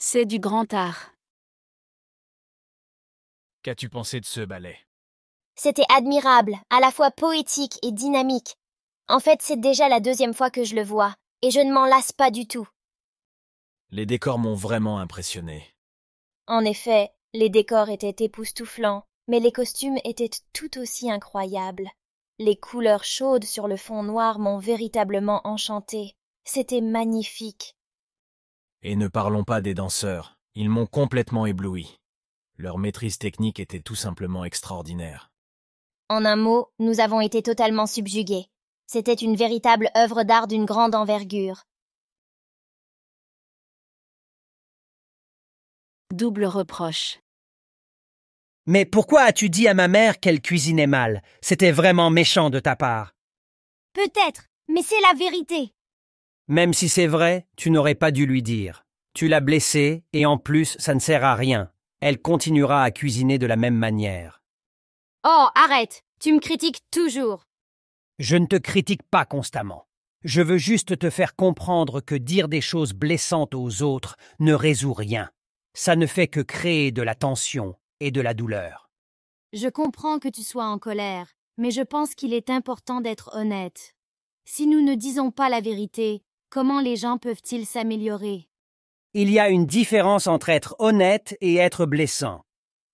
C'est du grand art. Qu'as-tu pensé de ce ballet C'était admirable, à la fois poétique et dynamique. En fait, c'est déjà la deuxième fois que je le vois, et je ne m'en lasse pas du tout. Les décors m'ont vraiment impressionné. En effet, les décors étaient époustouflants, mais les costumes étaient tout aussi incroyables. Les couleurs chaudes sur le fond noir m'ont véritablement enchanté. C'était magnifique. Et ne parlons pas des danseurs, ils m'ont complètement ébloui. Leur maîtrise technique était tout simplement extraordinaire. En un mot, nous avons été totalement subjugués. C'était une véritable œuvre d'art d'une grande envergure. Double reproche. Mais pourquoi as-tu dit à ma mère qu'elle cuisinait mal C'était vraiment méchant de ta part. Peut-être, mais c'est la vérité. Même si c'est vrai, tu n'aurais pas dû lui dire. Tu l'as blessée, et en plus, ça ne sert à rien. Elle continuera à cuisiner de la même manière. Oh, arrête Tu me critiques toujours Je ne te critique pas constamment. Je veux juste te faire comprendre que dire des choses blessantes aux autres ne résout rien. Ça ne fait que créer de la tension et de la douleur. Je comprends que tu sois en colère, mais je pense qu'il est important d'être honnête. Si nous ne disons pas la vérité, Comment les gens peuvent-ils s'améliorer Il y a une différence entre être honnête et être blessant.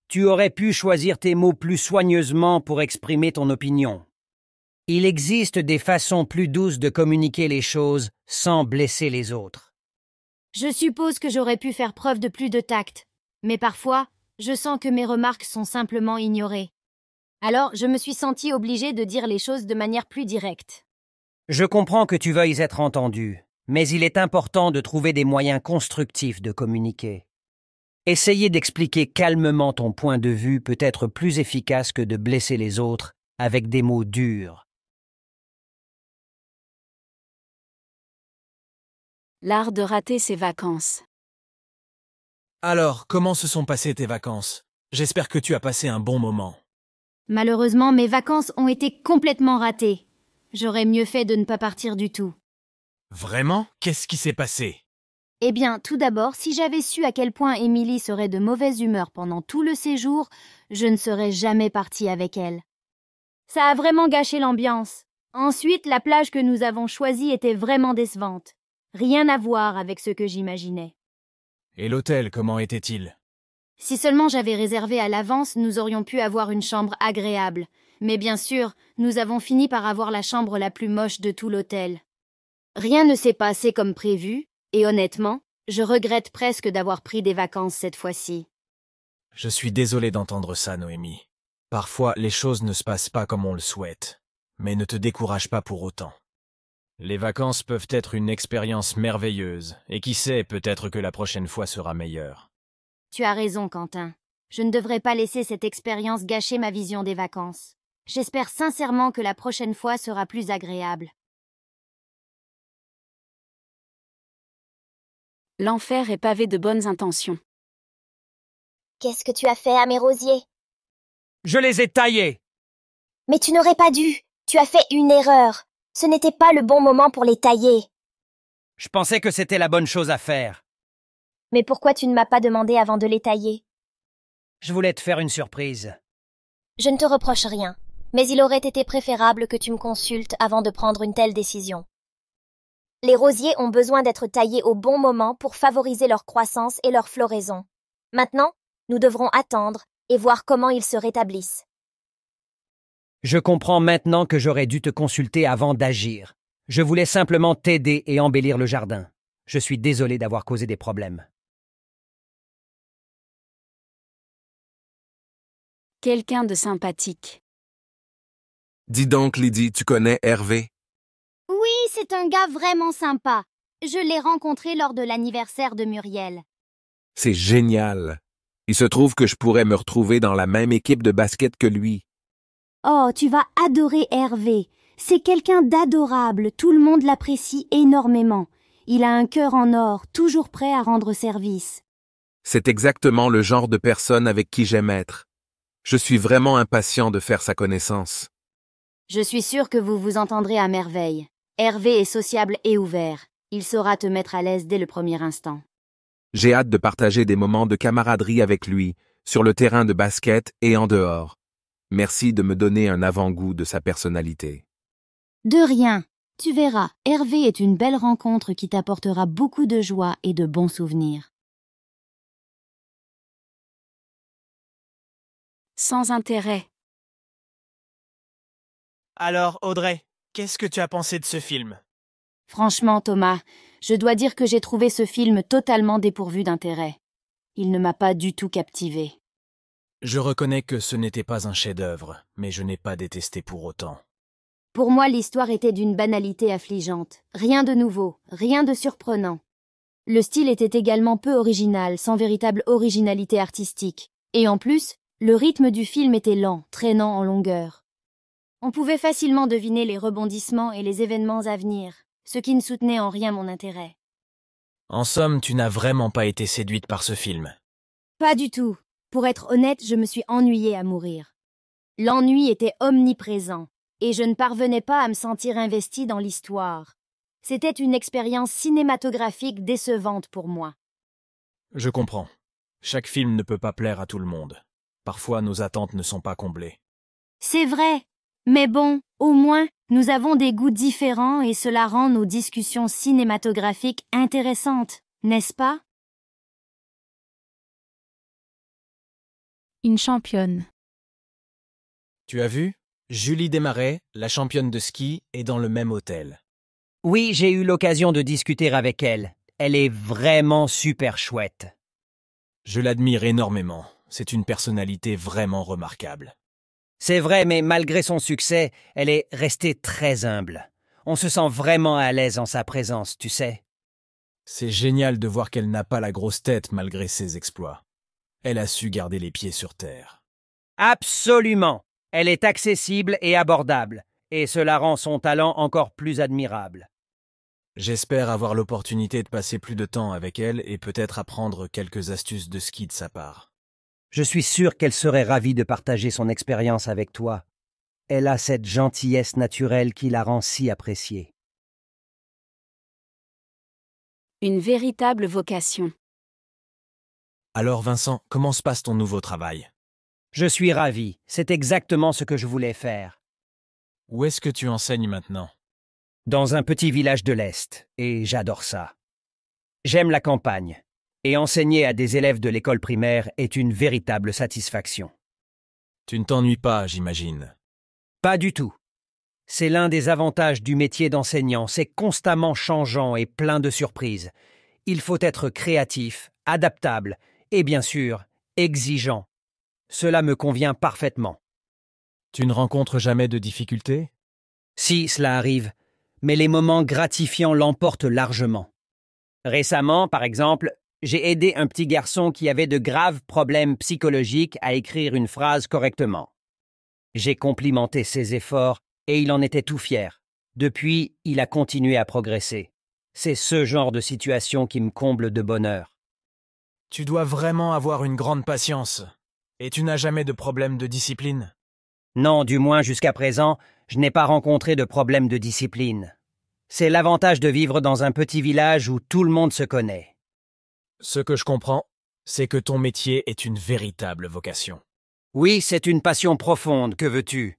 Tu aurais pu choisir tes mots plus soigneusement pour exprimer ton opinion. Il existe des façons plus douces de communiquer les choses sans blesser les autres. Je suppose que j'aurais pu faire preuve de plus de tact, mais parfois, je sens que mes remarques sont simplement ignorées. Alors, je me suis sentie obligée de dire les choses de manière plus directe. Je comprends que tu veuilles être entendu, mais il est important de trouver des moyens constructifs de communiquer. Essayer d'expliquer calmement ton point de vue peut être plus efficace que de blesser les autres avec des mots durs. L'art de rater ses vacances. Alors, comment se sont passées tes vacances J'espère que tu as passé un bon moment. Malheureusement, mes vacances ont été complètement ratées. J'aurais mieux fait de ne pas partir du tout. Vraiment Qu'est-ce qui s'est passé Eh bien, tout d'abord, si j'avais su à quel point Émilie serait de mauvaise humeur pendant tout le séjour, je ne serais jamais partie avec elle. Ça a vraiment gâché l'ambiance. Ensuite, la plage que nous avons choisie était vraiment décevante. Rien à voir avec ce que j'imaginais. Et l'hôtel, comment était-il Si seulement j'avais réservé à l'avance, nous aurions pu avoir une chambre agréable. Mais bien sûr, nous avons fini par avoir la chambre la plus moche de tout l'hôtel. Rien ne s'est passé comme prévu, et honnêtement, je regrette presque d'avoir pris des vacances cette fois-ci. Je suis désolé d'entendre ça, Noémie. Parfois, les choses ne se passent pas comme on le souhaite. Mais ne te décourage pas pour autant. Les vacances peuvent être une expérience merveilleuse, et qui sait, peut-être que la prochaine fois sera meilleure. Tu as raison, Quentin. Je ne devrais pas laisser cette expérience gâcher ma vision des vacances. J'espère sincèrement que la prochaine fois sera plus agréable. L'enfer est pavé de bonnes intentions. Qu'est-ce que tu as fait à mes rosiers Je les ai taillés. Mais tu n'aurais pas dû. Tu as fait une erreur. Ce n'était pas le bon moment pour les tailler. Je pensais que c'était la bonne chose à faire. Mais pourquoi tu ne m'as pas demandé avant de les tailler Je voulais te faire une surprise. Je ne te reproche rien mais il aurait été préférable que tu me consultes avant de prendre une telle décision. Les rosiers ont besoin d'être taillés au bon moment pour favoriser leur croissance et leur floraison. Maintenant, nous devrons attendre et voir comment ils se rétablissent. Je comprends maintenant que j'aurais dû te consulter avant d'agir. Je voulais simplement t'aider et embellir le jardin. Je suis désolé d'avoir causé des problèmes. Quelqu'un de sympathique. Dis donc, Lydie, tu connais Hervé Oui, c'est un gars vraiment sympa. Je l'ai rencontré lors de l'anniversaire de Muriel. C'est génial. Il se trouve que je pourrais me retrouver dans la même équipe de basket que lui. Oh, tu vas adorer Hervé. C'est quelqu'un d'adorable, tout le monde l'apprécie énormément. Il a un cœur en or, toujours prêt à rendre service. C'est exactement le genre de personne avec qui j'aime être. Je suis vraiment impatient de faire sa connaissance. Je suis sûr que vous vous entendrez à merveille. Hervé est sociable et ouvert. Il saura te mettre à l'aise dès le premier instant. J'ai hâte de partager des moments de camaraderie avec lui, sur le terrain de basket et en dehors. Merci de me donner un avant-goût de sa personnalité. De rien. Tu verras, Hervé est une belle rencontre qui t'apportera beaucoup de joie et de bons souvenirs. Sans intérêt. Alors, Audrey, qu'est-ce que tu as pensé de ce film Franchement, Thomas, je dois dire que j'ai trouvé ce film totalement dépourvu d'intérêt. Il ne m'a pas du tout captivé. Je reconnais que ce n'était pas un chef-d'œuvre, mais je n'ai pas détesté pour autant. Pour moi, l'histoire était d'une banalité affligeante. Rien de nouveau, rien de surprenant. Le style était également peu original, sans véritable originalité artistique. Et en plus, le rythme du film était lent, traînant en longueur. On pouvait facilement deviner les rebondissements et les événements à venir, ce qui ne soutenait en rien mon intérêt. En somme, tu n'as vraiment pas été séduite par ce film. Pas du tout. Pour être honnête, je me suis ennuyée à mourir. L'ennui était omniprésent, et je ne parvenais pas à me sentir investie dans l'histoire. C'était une expérience cinématographique décevante pour moi. Je comprends. Chaque film ne peut pas plaire à tout le monde. Parfois nos attentes ne sont pas comblées. C'est vrai. Mais bon, au moins, nous avons des goûts différents et cela rend nos discussions cinématographiques intéressantes, n'est-ce pas Une championne. Tu as vu Julie Desmarais, la championne de ski, est dans le même hôtel. Oui, j'ai eu l'occasion de discuter avec elle. Elle est vraiment super chouette. Je l'admire énormément. C'est une personnalité vraiment remarquable. C'est vrai, mais malgré son succès, elle est restée très humble. On se sent vraiment à l'aise en sa présence, tu sais. C'est génial de voir qu'elle n'a pas la grosse tête malgré ses exploits. Elle a su garder les pieds sur terre. Absolument. Elle est accessible et abordable, et cela rend son talent encore plus admirable. J'espère avoir l'opportunité de passer plus de temps avec elle et peut-être apprendre quelques astuces de ski de sa part. Je suis sûr qu'elle serait ravie de partager son expérience avec toi. Elle a cette gentillesse naturelle qui la rend si appréciée. Une véritable vocation. Alors Vincent, comment se passe ton nouveau travail Je suis ravi, c'est exactement ce que je voulais faire. Où est-ce que tu enseignes maintenant Dans un petit village de l'Est, et j'adore ça. J'aime la campagne, et enseigner à des élèves de l'école primaire est une véritable satisfaction. Tu ne t'ennuies pas, j'imagine. Pas du tout. C'est l'un des avantages du métier d'enseignant, c'est constamment changeant et plein de surprises. Il faut être créatif, adaptable et bien sûr exigeant. Cela me convient parfaitement. Tu ne rencontres jamais de difficultés Si, cela arrive, mais les moments gratifiants l'emportent largement. Récemment, par exemple, j'ai aidé un petit garçon qui avait de graves problèmes psychologiques à écrire une phrase correctement. J'ai complimenté ses efforts et il en était tout fier. Depuis, il a continué à progresser. C'est ce genre de situation qui me comble de bonheur. Tu dois vraiment avoir une grande patience. Et tu n'as jamais de problème de discipline Non, du moins jusqu'à présent, je n'ai pas rencontré de problème de discipline. C'est l'avantage de vivre dans un petit village où tout le monde se connaît. Ce que je comprends, c'est que ton métier est une véritable vocation. Oui, c'est une passion profonde, que veux-tu